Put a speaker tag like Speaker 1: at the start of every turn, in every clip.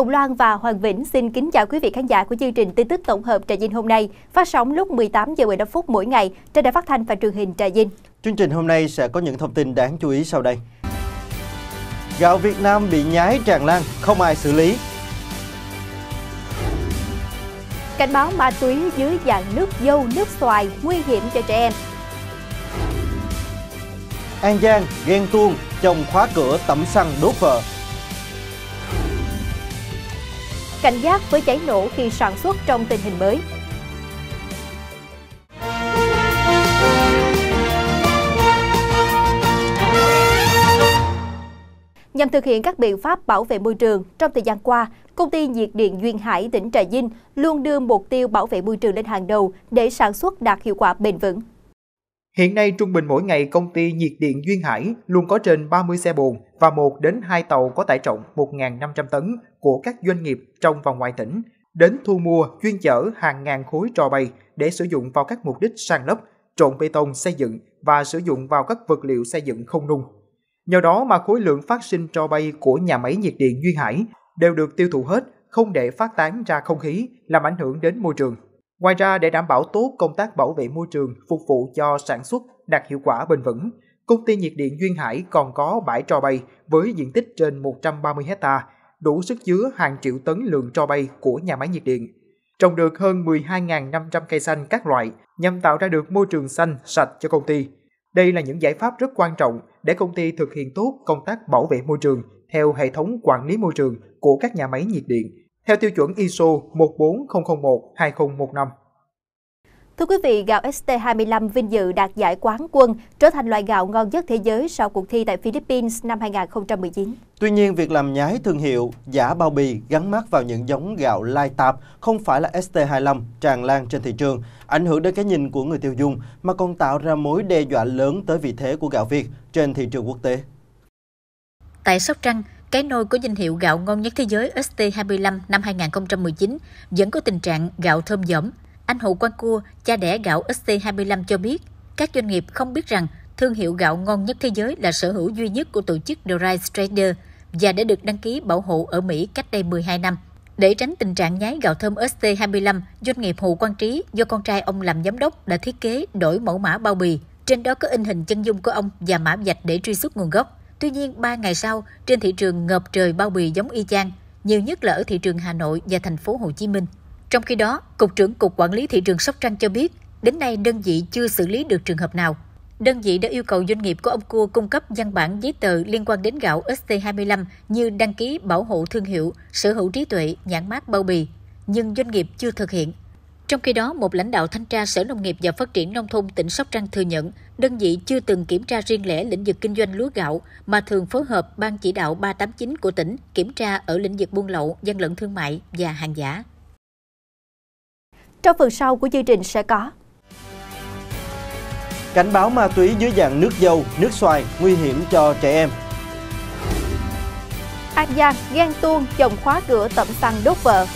Speaker 1: Hùng Loan và Hoàng Vĩnh xin kính chào quý vị khán giả của chương trình tin tức tổng hợp Trà Vinh hôm nay, phát sóng lúc 18 giờ 15 phút mỗi ngày trên đài phát thanh và truyền hình Trà Vinh.
Speaker 2: Chương trình hôm nay sẽ có những thông tin đáng chú ý sau đây. Gạo Việt Nam bị nhái tràn lan, không ai xử lý.
Speaker 1: Cảnh báo ma túy dưới dạng nước dâu, nước xoài nguy hiểm cho trẻ em.
Speaker 2: An Giang ghen tuông, chồng khóa cửa tẩm xăng đốt vợ,
Speaker 1: cảnh giác với cháy nổ khi sản xuất trong tình hình mới. Nhằm thực hiện các biện pháp bảo vệ môi trường, trong thời gian qua, công ty nhiệt điện Duyên Hải tỉnh Trà Vinh luôn đưa mục tiêu bảo vệ môi trường lên hàng đầu để sản xuất đạt hiệu quả bền vững.
Speaker 3: Hiện nay trung bình mỗi ngày công ty nhiệt điện Duyên Hải luôn có trên 30 xe bồn và 1 đến 2 tàu có tải trọng 1.500 tấn của các doanh nghiệp trong và ngoài tỉnh đến thu mua chuyên chở hàng ngàn khối trò bay để sử dụng vào các mục đích san lấp, trộn bê tông xây dựng và sử dụng vào các vật liệu xây dựng không nung. Nhờ đó mà khối lượng phát sinh trò bay của nhà máy nhiệt điện Duyên Hải đều được tiêu thụ hết, không để phát tán ra không khí làm ảnh hưởng đến môi trường. Ngoài ra, để đảm bảo tốt công tác bảo vệ môi trường, phục vụ cho sản xuất đạt hiệu quả bền vững, công ty nhiệt điện Duyên Hải còn có bãi tro bay với diện tích trên 130 hecta, đủ sức chứa hàng triệu tấn lượng tro bay của nhà máy nhiệt điện. Trồng được hơn 12.500 cây xanh các loại nhằm tạo ra được môi trường xanh sạch cho công ty. Đây là những giải pháp rất quan trọng để công ty thực hiện tốt công tác bảo vệ môi trường theo hệ thống quản lý môi trường của các nhà máy nhiệt điện theo tiêu chuẩn ISO 14001-2015.
Speaker 1: Thưa quý vị, gạo ST25 vinh dự đạt giải quán quân, trở thành loại gạo ngon nhất thế giới sau cuộc thi tại Philippines năm 2019.
Speaker 2: Tuy nhiên, việc làm nhái thương hiệu, giả bao bì gắn mát vào những giống gạo lai tạp không phải là ST25 tràn lan trên thị trường, ảnh hưởng đến cái nhìn của người tiêu dùng mà còn tạo ra mối đe dọa lớn tới vị thế của gạo Việt trên thị trường quốc tế.
Speaker 4: Tại Sóc Trăng, cái nôi của danh hiệu gạo ngon nhất thế giới ST25 năm 2019 vẫn có tình trạng gạo thơm dởm. Anh Hồ Quang Cua, cha đẻ gạo ST25 cho biết, các doanh nghiệp không biết rằng thương hiệu gạo ngon nhất thế giới là sở hữu duy nhất của tổ chức The Rice Trader và đã được đăng ký bảo hộ ở Mỹ cách đây 12 năm. Để tránh tình trạng nhái gạo thơm ST25, doanh nghiệp Hồ Quang Trí do con trai ông làm giám đốc đã thiết kế đổi mẫu mã bao bì. Trên đó có in hình chân dung của ông và mã vạch để truy xuất nguồn gốc. Tuy nhiên, 3 ngày sau, trên thị trường ngập trời bao bì giống y chang, nhiều nhất là ở thị trường Hà Nội và thành phố Hồ Chí Minh. Trong khi đó, Cục trưởng Cục Quản lý Thị trường Sóc Trăng cho biết, đến nay đơn vị chưa xử lý được trường hợp nào. Đơn vị đã yêu cầu doanh nghiệp của ông Cua cung cấp văn bản giấy tờ liên quan đến gạo ST25 như đăng ký bảo hộ thương hiệu, sở hữu trí tuệ, nhãn mát bao bì, nhưng doanh nghiệp chưa thực hiện. Trong khi đó, một lãnh đạo thanh tra Sở Nông nghiệp và Phát triển Nông thôn tỉnh Sóc Trăng thừa nhận, đơn vị chưa từng kiểm tra riêng lẻ lĩnh vực kinh doanh lúa gạo, mà thường phối hợp Ban chỉ đạo 389 của tỉnh kiểm tra ở lĩnh vực buôn lậu, gian lận thương mại và hàng giả. Trong phần sau của chương trình sẽ có
Speaker 2: Cảnh báo ma túy dưới dạng nước dâu, nước xoài nguy hiểm cho trẻ em.
Speaker 1: An Giang, ghen tuông, chồng khóa cửa tẩm xăng đốt vợ,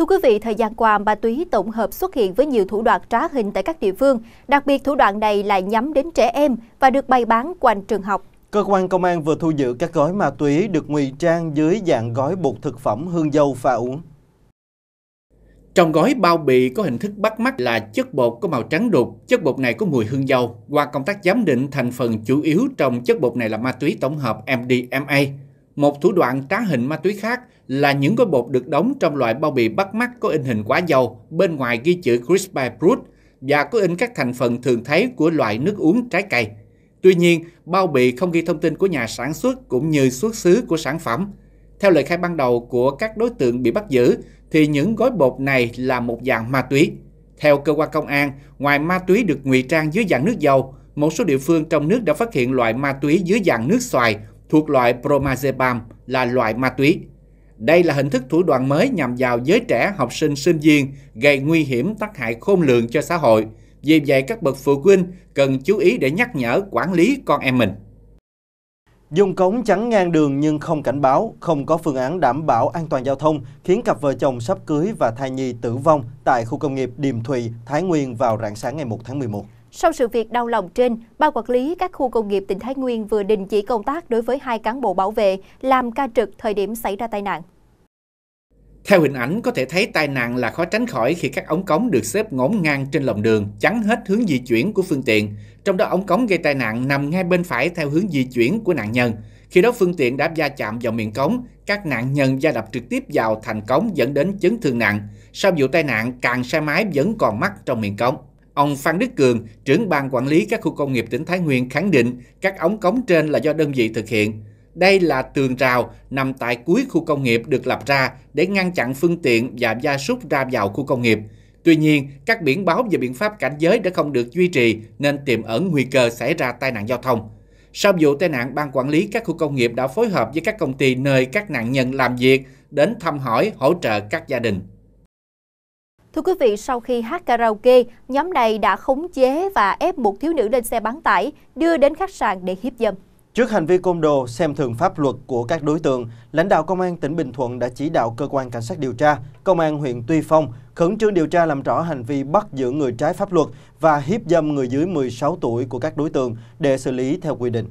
Speaker 1: Thưa quý vị, thời gian qua, ma túy tổng hợp xuất hiện với nhiều thủ đoạn trá hình tại các địa phương. Đặc biệt, thủ đoạn này lại nhắm đến trẻ em và được bày bán quanh trường học.
Speaker 2: Cơ quan công an vừa thu giữ các gói ma túy được ngụy trang dưới dạng gói bột thực phẩm hương dâu pha uống. Trong gói
Speaker 5: bao bì có hình thức bắt mắt là chất bột có màu trắng đục, chất bột này có mùi hương dâu. Qua công tác giám định, thành phần chủ yếu trong chất bột này là ma túy tổng hợp MDMA. Một thủ đoạn trá hình ma túy khác là những gói bột được đóng trong loại bao bì bắt mắt có in hình quả dầu, bên ngoài ghi chữ Crispy fruit và có in các thành phần thường thấy của loại nước uống trái cây. Tuy nhiên, bao bì không ghi thông tin của nhà sản xuất cũng như xuất xứ của sản phẩm. Theo lời khai ban đầu của các đối tượng bị bắt giữ, thì những gói bột này là một dạng ma túy. Theo cơ quan công an, ngoài ma túy được ngụy trang dưới dạng nước dầu, một số địa phương trong nước đã phát hiện loại ma túy dưới dạng nước xoài thuộc loại bromazepam là loại ma túy. Đây là hình thức thủ đoạn mới nhằm vào giới trẻ học sinh sinh viên gây nguy hiểm tác hại khôn lường cho xã hội. Vì vậy, các bậc phụ huynh cần chú ý để nhắc nhở quản lý con em mình.
Speaker 2: Dùng cống chắn ngang đường nhưng không cảnh báo, không có phương án đảm bảo an toàn giao thông khiến cặp vợ chồng sắp cưới và thai nhi tử vong tại khu công nghiệp Điềm Thụy, Thái Nguyên vào rạng sáng ngày 1 tháng 11.
Speaker 1: Sau sự việc đau lòng trên, Ban quản lý các khu công nghiệp tỉnh Thái Nguyên vừa đình chỉ công tác đối với hai cán bộ bảo vệ làm ca trực thời điểm xảy ra tai nạn.
Speaker 5: Theo hình ảnh có thể thấy tai nạn là khó tránh khỏi khi các ống cống được xếp ngổn ngang trên lòng đường, chắn hết hướng di chuyển của phương tiện. Trong đó ống cống gây tai nạn nằm ngay bên phải theo hướng di chuyển của nạn nhân. Khi đó phương tiện đã va chạm vào miệng cống, các nạn nhân gia đập trực tiếp vào thành cống dẫn đến chấn thương nặng. Sau vụ tai nạn, càng xe máy vẫn còn mắc trong miệng cống. Ông Phan Đức Cường, trưởng ban quản lý các khu công nghiệp tỉnh Thái Nguyên khẳng định các ống cống trên là do đơn vị thực hiện. Đây là tường rào nằm tại cuối khu công nghiệp được lập ra để ngăn chặn phương tiện và gia súc ra vào khu công nghiệp. Tuy nhiên, các biển báo về biện pháp cảnh giới đã không được duy trì nên tiềm ẩn nguy cơ xảy ra tai nạn giao thông. Sau vụ tai nạn, Ban Quản lý các khu công nghiệp đã phối hợp với các công ty nơi các nạn nhân làm việc đến thăm hỏi, hỗ trợ các gia đình.
Speaker 1: Thưa quý vị, sau khi hát karaoke, nhóm này đã khống chế và ép một thiếu nữ lên xe bán tải, đưa đến khách sạn để hiếp dâm.
Speaker 2: Trước hành vi côn đồ, xem thường pháp luật của các đối tượng, lãnh đạo Công an tỉnh Bình Thuận đã chỉ đạo Cơ quan Cảnh sát điều tra, Công an huyện Tuy Phong khẩn trương điều tra làm rõ hành vi bắt giữ người trái pháp luật và hiếp dâm người dưới 16 tuổi của các đối tượng để xử lý theo quy định.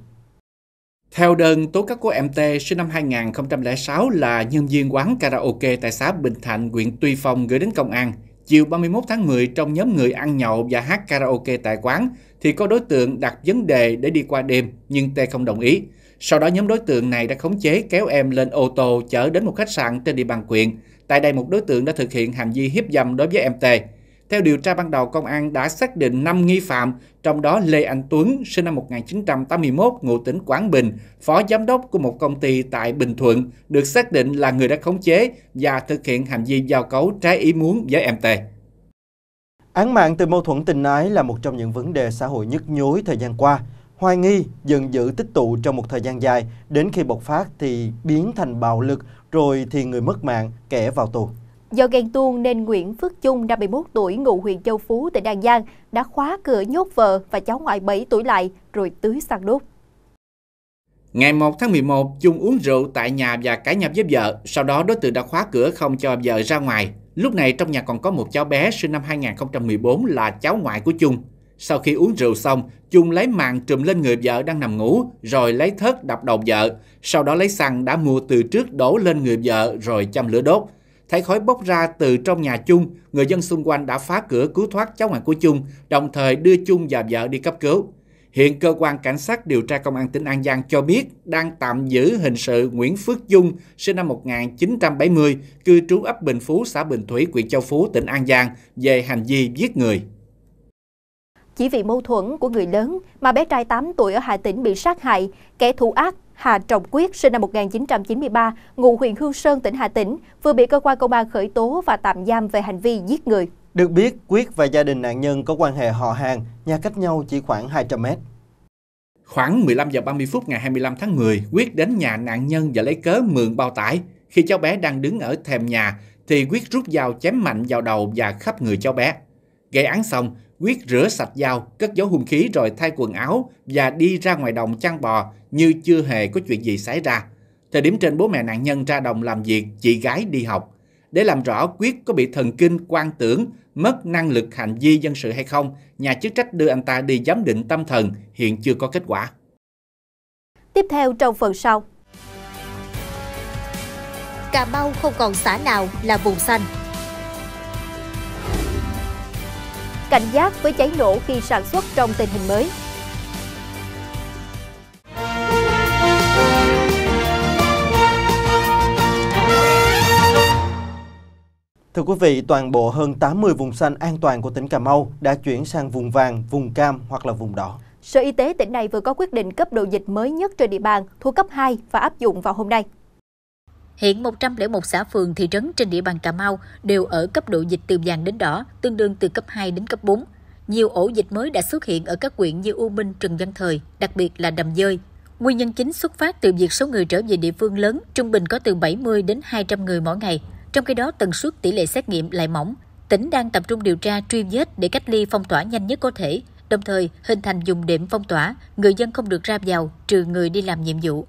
Speaker 2: Theo đơn tố cáo của MT sinh năm
Speaker 5: 2006 là nhân viên quán karaoke tại xã Bình Thạnh, huyện Tuy Phong gửi đến công an, Chiều 31 tháng 10, trong nhóm người ăn nhậu và hát karaoke tại quán, thì có đối tượng đặt vấn đề để đi qua đêm, nhưng T không đồng ý. Sau đó nhóm đối tượng này đã khống chế kéo em lên ô tô chở đến một khách sạn trên địa bàn quyện. Tại đây một đối tượng đã thực hiện hành vi hiếp dâm đối với em T. Theo điều tra ban đầu, công an đã xác định 5 nghi phạm, trong đó Lê Anh Tuấn, sinh năm 1981, ngụ tỉnh Quảng Bình, phó giám đốc của một công ty tại Bình Thuận, được xác định là người đã khống chế và thực hiện hành vi giao cấu trái ý muốn với em T.
Speaker 2: Án mạng từ mâu thuẫn tình ái là một trong những vấn đề xã hội nhức nhối thời gian qua. Hoài nghi dần dữ tích tụ trong một thời gian dài, đến khi bộc phát thì biến thành bạo lực, rồi thì người mất mạng, kẻ vào tù.
Speaker 1: Do ghen tuông nên Nguyễn Phước Chung, 51 tuổi, ngụ huyện Châu Phú, tỉnh An Giang, đã khóa cửa nhốt vợ và cháu ngoại 7 tuổi lại rồi tưới xăng đốt.
Speaker 5: Ngày 1 tháng 11, Chung uống rượu tại nhà và cãi nhập với vợ, sau đó đối tượng đã khóa cửa không cho vợ ra ngoài. Lúc này trong nhà còn có một cháu bé sinh năm 2014 là cháu ngoại của Chung. Sau khi uống rượu xong, Chung lấy màn trùm lên người vợ đang nằm ngủ, rồi lấy thớt đập đầu vợ. Sau đó lấy xăng đã mua từ trước đổ lên người vợ rồi châm lửa đốt. Thấy khói bốc ra từ trong nhà Chung, người dân xung quanh đã phá cửa cứu thoát cháu ngoại của Chung, đồng thời đưa Chung và vợ đi cấp cứu. Hiện cơ quan cảnh sát điều tra công an tỉnh An Giang cho biết đang tạm giữ hình sự Nguyễn Phước Dung, sinh năm 1970, cư trú ấp Bình Phú, xã Bình Thủy, huyện Châu Phú, tỉnh An Giang về hành vi giết người.
Speaker 1: Chỉ vì mâu thuẫn của người lớn mà bé trai 8 tuổi ở Hà Tĩnh bị sát hại, kẻ thù ác Hà Trọng Quyết, sinh năm 1993, ngụ huyện Hương Sơn, tỉnh Hà Tĩnh, vừa bị cơ quan công an khởi tố và tạm giam về hành vi giết người.
Speaker 2: Được biết, Quyết và gia đình nạn nhân có quan hệ họ hàng, nhà cách nhau chỉ khoảng 200 mét.
Speaker 5: Khoảng 15 giờ 30 phút ngày 25 tháng 10, Quyết đến nhà nạn nhân và lấy cớ mượn bao tải. Khi cháu bé đang đứng ở thềm nhà, thì Quyết rút dao chém mạnh vào đầu và khắp người cháu bé. Gây án xong, Quyết rửa sạch dao, cất giấu hung khí rồi thay quần áo và đi ra ngoài đồng chăn bò như chưa hề có chuyện gì xảy ra. Thời điểm trên bố mẹ nạn nhân ra đồng làm việc, chị gái đi học. Để làm rõ Quyết có bị thần kinh, quan tưởng, mất năng lực hành vi dân sự hay không, nhà chức trách đưa anh ta đi giám định tâm thần, hiện chưa có kết quả.
Speaker 1: Tiếp theo trong phần sau. Cà Mau không còn xã nào là vùng xanh. Cảnh giác với cháy nổ khi sản xuất trong tình hình mới.
Speaker 2: Thưa quý vị, toàn bộ hơn 80 vùng xanh an toàn của tỉnh Cà Mau đã chuyển sang vùng vàng, vùng cam hoặc là vùng đỏ.
Speaker 1: Sở Y tế tỉnh này vừa có quyết định cấp độ dịch mới nhất trên địa bàn thuộc cấp 2 và áp dụng vào hôm nay.
Speaker 4: Hiện 101 xã phường thị trấn trên địa bàn Cà Mau đều ở cấp độ dịch từ vàng đến đỏ, tương đương từ cấp 2 đến cấp 4. Nhiều ổ dịch mới đã xuất hiện ở các quyện như U Minh, Trần Văn Thời, đặc biệt là Đầm Dơi. Nguyên nhân chính xuất phát từ việc số người trở về địa phương lớn, trung bình có từ 70 đến 200 người mỗi ngày – trong khi đó, tần suất tỷ lệ xét nghiệm lại mỏng. Tỉnh đang tập trung điều tra truy vết để cách ly phong tỏa nhanh nhất có thể, đồng thời hình thành dùng điểm phong tỏa, người dân không được ra vào trừ người đi làm nhiệm vụ.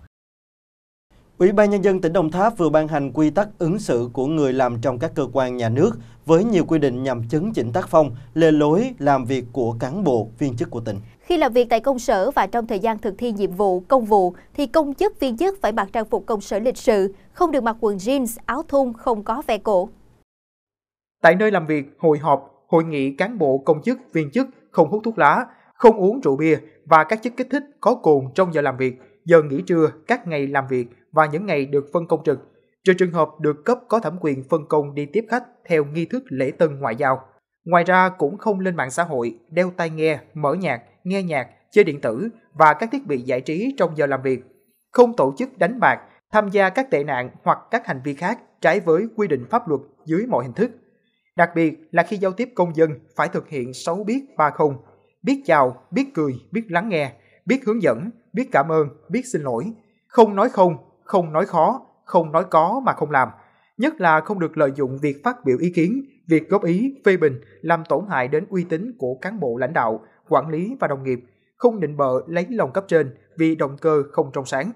Speaker 2: Ủy ban Nhân dân tỉnh Đồng Tháp vừa ban hành quy tắc ứng xử của người làm trong các cơ quan nhà nước với nhiều quy định nhằm chấn chỉnh tác phong, lề lối làm việc của cán bộ, viên chức của tỉnh.
Speaker 1: Khi làm việc tại công sở và trong thời gian thực thi nhiệm vụ, công vụ, thì công chức, viên chức phải mặc trang phục công sở lịch sự, không được mặc quần jeans, áo thun không có vẻ cổ.
Speaker 3: Tại nơi làm việc, hội họp, hội nghị cán bộ, công chức, viên chức không hút thuốc lá, không uống rượu bia và các chất kích thích có cồn trong giờ làm việc, giờ nghỉ trưa, các ngày làm việc – và những ngày được phân công trực, trừ trường hợp được cấp có thẩm quyền phân công đi tiếp khách theo nghi thức lễ tân ngoại giao. Ngoài ra cũng không lên mạng xã hội, đeo tai nghe, mở nhạc, nghe nhạc, chơi điện tử và các thiết bị giải trí trong giờ làm việc. Không tổ chức đánh bạc, tham gia các tệ nạn hoặc các hành vi khác trái với quy định pháp luật dưới mọi hình thức. Đặc biệt là khi giao tiếp công dân phải thực hiện 6 biết và không, biết chào, biết cười, biết lắng nghe, biết hướng dẫn, biết cảm ơn, biết xin lỗi, không nói không không nói khó, không nói có mà không làm, nhất là không được lợi dụng việc phát biểu ý kiến, việc góp ý, phê bình làm tổn hại đến uy tín của cán bộ lãnh đạo, quản lý và đồng nghiệp, không định bợ lấy lòng cấp trên vì động cơ không trong sáng.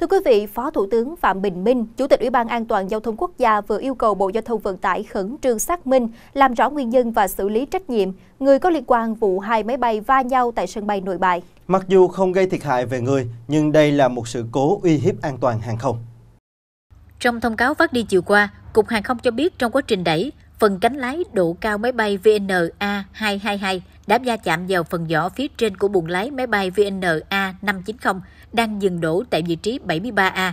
Speaker 1: Thưa quý vị, Phó Thủ tướng Phạm Bình Minh, Chủ tịch Ủy ban An toàn Giao thông Quốc gia vừa yêu cầu Bộ Giao thông Vận tải khẩn trương xác minh, làm rõ nguyên nhân và xử lý trách nhiệm người có liên quan vụ hai máy bay va nhau tại sân bay Nội Bài.
Speaker 2: Mặc dù không gây thiệt hại về người, nhưng đây là một sự cố uy hiếp an toàn hàng không.
Speaker 4: Trong thông cáo phát đi chiều qua, Cục Hàng không cho biết trong quá trình đẩy, phần cánh lái độ cao máy bay VNA 222 đã va chạm vào phần vỏ phía trên của buồng lái máy bay VNA 590 đang dừng đổ tại vị trí 73A.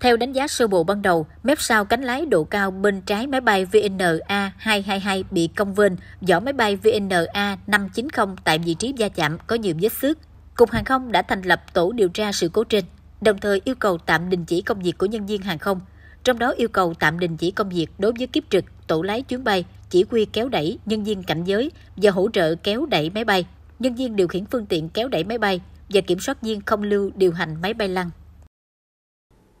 Speaker 4: Theo đánh giá sơ bộ ban đầu, mép sau cánh lái độ cao bên trái máy bay VNA-222 bị cong vênh, vỏ máy bay VNA-590 tại vị trí gia chạm có nhiều vết xước. Cục Hàng không đã thành lập tổ điều tra sự cố trên, đồng thời yêu cầu tạm đình chỉ công việc của nhân viên hàng không, trong đó yêu cầu tạm đình chỉ công việc đối với kiếp trực, tổ lái chuyến bay, chỉ huy kéo đẩy, nhân viên cảnh giới và hỗ trợ kéo đẩy máy bay, nhân viên điều khiển phương tiện kéo đẩy máy bay, và kiểm soát viên không lưu điều hành máy bay lăn.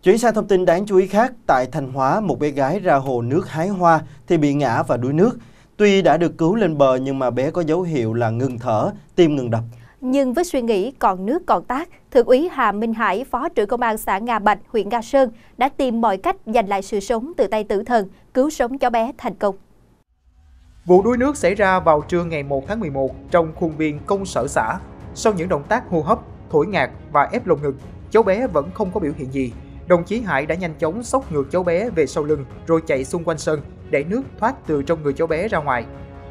Speaker 4: Chuyển sang thông
Speaker 2: tin đáng chú ý khác, tại thành Hóa, một bé gái ra hồ nước hái hoa thì bị ngã và đuối nước. Tuy đã được cứu lên bờ nhưng mà bé có dấu hiệu là ngừng thở, tim ngừng đập.
Speaker 1: Nhưng với suy nghĩ còn nước còn tác, Thượng úy Hà Minh Hải, Phó trưởng Công an xã nga Bạch, huyện Nga Sơn đã tìm mọi cách giành lại sự sống từ tay tử thần, cứu sống cho bé thành công.
Speaker 3: Vụ đuối nước xảy ra vào trưa ngày 1 tháng 11 trong khuôn viên công sở xã sau những động tác hô hấp, thổi ngạt và ép lồng ngực, cháu bé vẫn không có biểu hiện gì. Đồng chí Hải đã nhanh chóng sốc ngược cháu bé về sau lưng rồi chạy xung quanh sân để nước thoát từ trong người cháu bé ra ngoài.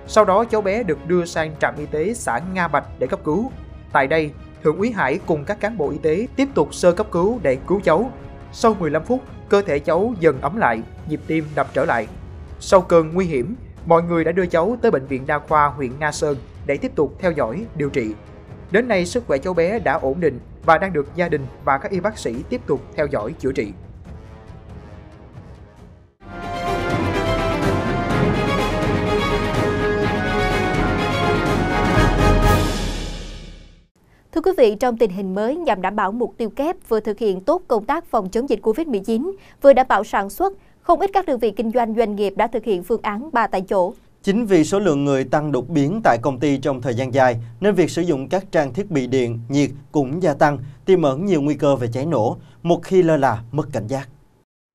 Speaker 3: Sau đó cháu bé được đưa sang trạm y tế xã Nga Bạch để cấp cứu. Tại đây, Thượng úy Hải cùng các cán bộ y tế tiếp tục sơ cấp cứu để cứu cháu. Sau 15 phút, cơ thể cháu dần ấm lại, nhịp tim đập trở lại. Sau cơn nguy hiểm, mọi người đã đưa cháu tới bệnh viện đa khoa huyện Nga Sơn để tiếp tục theo dõi, điều trị. Đến nay, sức khỏe cháu bé đã ổn định và đang được gia đình và các y bác sĩ tiếp tục theo dõi chữa trị.
Speaker 1: Thưa quý vị, trong tình hình mới nhằm đảm bảo mục tiêu kép vừa thực hiện tốt công tác phòng chống dịch COVID-19, vừa đảm bảo sản xuất, không ít các đơn vị kinh doanh doanh nghiệp đã thực hiện phương án ba tại chỗ
Speaker 2: Chính vì số lượng người tăng đột biến tại công ty trong thời gian dài, nên việc sử dụng các trang thiết bị điện, nhiệt cũng gia tăng, tiềm ẩn nhiều nguy cơ về cháy nổ, một khi lơ là mất cảnh giác.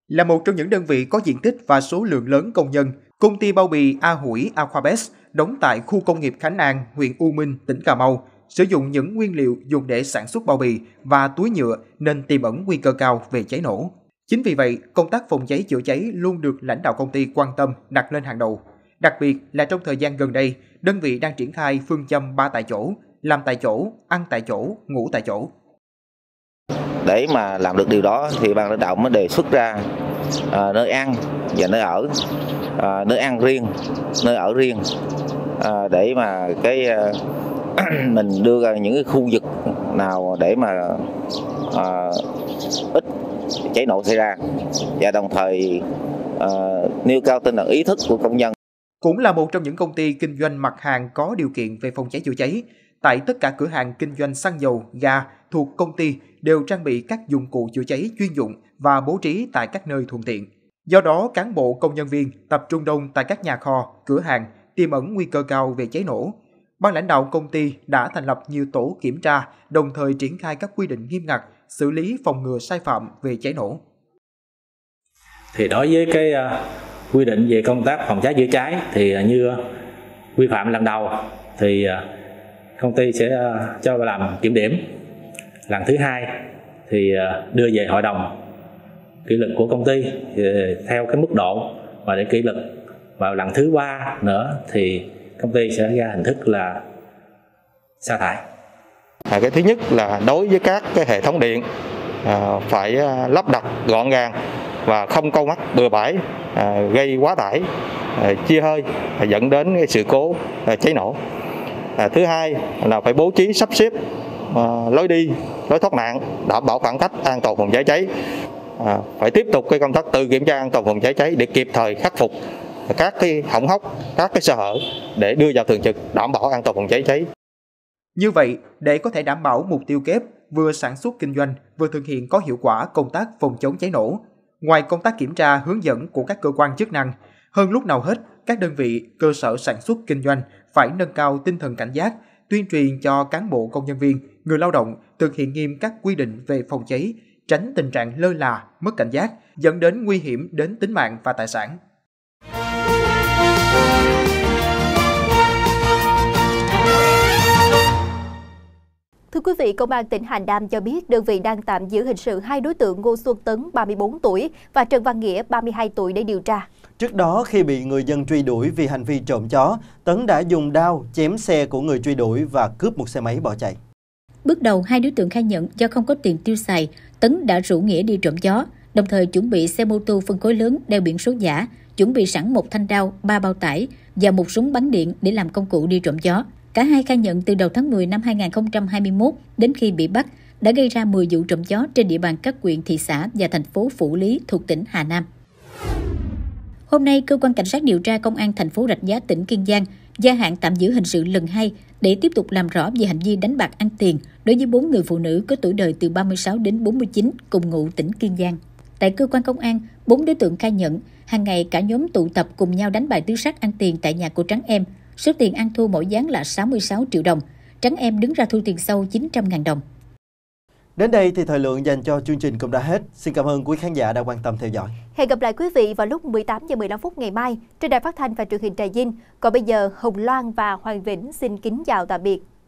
Speaker 2: Là một trong những đơn vị có diện tích và số lượng lớn công nhân, công ty bao bì A Hủy
Speaker 3: Aquabest đóng tại khu công nghiệp Khánh An, huyện U Minh, tỉnh Cà Mau, sử dụng những nguyên liệu dùng để sản xuất bao bì và túi nhựa nên tiềm ẩn nguy cơ cao về cháy nổ. Chính vì vậy, công tác phòng cháy chữa cháy luôn được lãnh đạo công ty quan tâm đặt lên hàng đầu Đặc biệt là trong thời gian gần đây, đơn vị đang triển khai phương châm ba tại chỗ, làm tại chỗ, ăn tại chỗ, ngủ tại chỗ.
Speaker 5: Để mà làm được điều đó thì ban lãnh đạo mới đề xuất ra à, nơi ăn và nơi ở, à, nơi ăn riêng, nơi ở riêng à, để mà cái à, mình đưa ra những cái khu vực nào để mà à, ít cháy nổ xảy ra
Speaker 3: và đồng thời à, nêu cao tinh thần ý thức của công nhân cũng là một trong những công ty kinh doanh mặt hàng có điều kiện về phòng cháy chữa cháy. Tại tất cả cửa hàng kinh doanh xăng dầu, ga thuộc công ty đều trang bị các dụng cụ chữa cháy chuyên dụng và bố trí tại các nơi thuận tiện. Do đó, cán bộ công nhân viên tập trung đông tại các nhà kho, cửa hàng, tiềm ẩn nguy cơ cao về cháy nổ. Ban lãnh đạo công ty đã thành lập nhiều tổ kiểm tra, đồng thời triển khai các quy định nghiêm ngặt xử lý phòng ngừa sai phạm về cháy nổ.
Speaker 5: Thì đối với cái à, quy định về công tác phòng cháy chữa cháy thì à, như vi à, phạm lần đầu thì à, công ty sẽ cho làm kiểm điểm lần thứ hai thì đưa về hội đồng kỷ luật của công ty theo cái mức độ và để kỷ luật và lần thứ ba nữa thì công ty sẽ ra hình thức là sa thải à,
Speaker 2: cái thứ nhất là đối với các cái hệ thống điện à, phải lắp đặt gọn gàng và không câu mắt bừa bãi à, gây quá tải à, chia hơi à, dẫn đến sự cố cháy nổ thứ hai là phải bố trí sắp xếp lối đi lối thoát nạn đảm bảo khoảng cách an toàn phòng cháy cháy à, phải tiếp tục cái công tác tự kiểm tra an toàn phòng cháy cháy để kịp thời khắc phục các cái hỏng hóc, các cái sơ hở để đưa vào thường trực đảm bảo an toàn phòng cháy cháy.
Speaker 3: Như vậy, để có thể đảm bảo mục tiêu kép vừa sản xuất kinh doanh vừa thực hiện có hiệu quả công tác phòng chống cháy nổ, Ngoài công tác kiểm tra hướng dẫn của các cơ quan chức năng, hơn lúc nào hết, các đơn vị, cơ sở sản xuất kinh doanh phải nâng cao tinh thần cảnh giác, tuyên truyền cho cán bộ công nhân viên, người lao động thực hiện nghiêm các quy định về phòng cháy, tránh tình trạng lơ là, mất cảnh giác, dẫn đến nguy hiểm đến tính mạng và tài sản.
Speaker 1: Thưa quý vị, Công an tỉnh Hà Nam cho biết đơn vị đang tạm giữ hình sự hai đối tượng Ngô Xuân Tấn, 34 tuổi và Trần Văn Nghĩa, 32 tuổi để điều tra.
Speaker 2: Trước đó, khi bị người dân truy đuổi vì hành vi trộm chó, Tấn đã dùng đao chém xe của người truy đuổi và cướp một xe máy bỏ chạy.
Speaker 4: Bước đầu, hai đối tượng khai nhận do không có tiền tiêu xài, Tấn đã rủ Nghĩa đi trộm chó, đồng thời chuẩn bị xe mô tô phân khối lớn đeo biển số giả, chuẩn bị sẵn một thanh đao, ba bao tải và một súng bắn điện để làm công cụ đi trộm chó. Cả hai khai nhận từ đầu tháng 10 năm 2021 đến khi bị bắt đã gây ra 10 vụ trộm chó trên địa bàn các huyện, thị xã và thành phố Phủ Lý thuộc tỉnh Hà Nam. Hôm nay, cơ quan cảnh sát điều tra công an thành phố Rạch Giá tỉnh Kiên Giang gia hạn tạm giữ hình sự lần 2 để tiếp tục làm rõ về hành vi đánh bạc ăn tiền đối với bốn người phụ nữ có tuổi đời từ 36 đến 49 cùng ngụ tỉnh Kiên Giang. Tại cơ quan công an, bốn đối tượng khai nhận hàng ngày cả nhóm tụ tập cùng nhau đánh bài tứ sắc ăn tiền tại nhà của Trắng Em Số tiền An thu mỗi gián là 66 triệu đồng. Trắng em đứng ra thu tiền sâu 900.000 đồng.
Speaker 2: Đến đây thì thời lượng dành cho chương trình cũng đã hết. Xin cảm ơn quý khán giả đã quan tâm theo dõi.
Speaker 1: Hẹn gặp lại quý vị vào lúc 18 giờ 15 phút ngày mai trên đài phát thanh và truyền hình Trà Vinh. Còn bây giờ, Hồng Loan và Hoàng Vĩnh xin kính chào tạm biệt.